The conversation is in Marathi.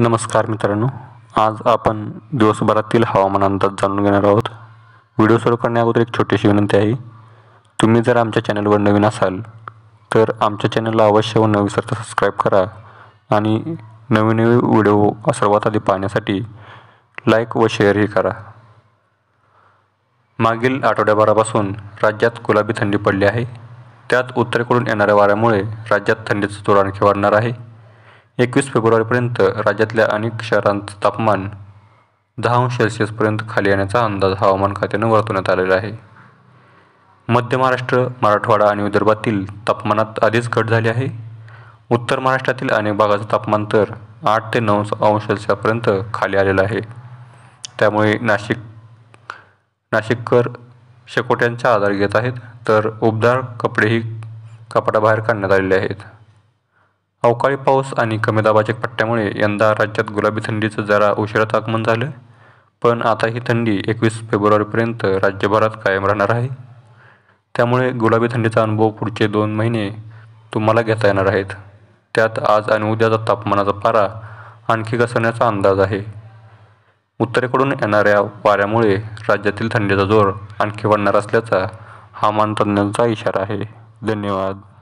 नमस्कार मित्रांनो आज आपण दिवसभरातील हवामान अंदाज जाणून घेणार आहोत व्हिडिओ सुरू करण्याअगोदर एक छोटीशी विनंती आहे तुम्ही जर आमच्या चॅनलवर नवीन असाल तर आमच्या चॅनलला अवश्य व न विसरता सबस्क्राईब करा आणि नवीन नवीन व्हिडिओ सर्वात आधी पाहण्यासाठी लाईक व शेअरही करा मागील आठवड्याभरापासून राज्यात गुलाबी थंडी पडली आहे त्यात उत्तरेकडून येणाऱ्या वाऱ्यामुळे राज्यात थंडीचं जोर आणखी वाढणार आहे एकवीस फेब्रुवारीपर्यंत राज्यातल्या अनेक शहरांचं तापमान दहा अंश सेल्सिअसपर्यंत खाली येण्याचा अंदाज हवामान खात्यानं वर्तवण्यात आलेला आहे मध्य महाराष्ट्र मराठवाडा आणि विदर्भातील तापमानात आधीच घट झाली आहे उत्तर महाराष्ट्रातील अनेक भागाचं तापमान तर आठ ते नऊ अंश सेल्सिअसपर्यंत खाली आलेलं आहे त्यामुळे नाशिक नाशिककर शेकोट्यांचा आधार घेत आहेत तर उबदार कपडेही कपाटाबाहेर काढण्यात आलेले आहेत अवकाळी पाऊस आणि कमी दाबाच्या पट्ट्यामुळे यंदा राज्यात गुलाबी थंडीचं जरा उशिरात आगमन झालं पण आता ही थंडी एकवीस फेब्रुवारीपर्यंत राज्यभरात कायम राहणार आहे त्यामुळे गुलाबी थंडीचा अनुभव पुढचे दोन महिने तुम्हाला घेता येणार आहेत त्यात आज आणि उद्याचा तापमानाचा पारा आणखी घसरण्याचा अंदाज आहे उत्तरेकडून येणाऱ्या वाऱ्यामुळे राज्यातील थंडीचा जोर आणखी वाढणार असल्याचा हवामान तज्ज्ञांचा इशारा आहे धन्यवाद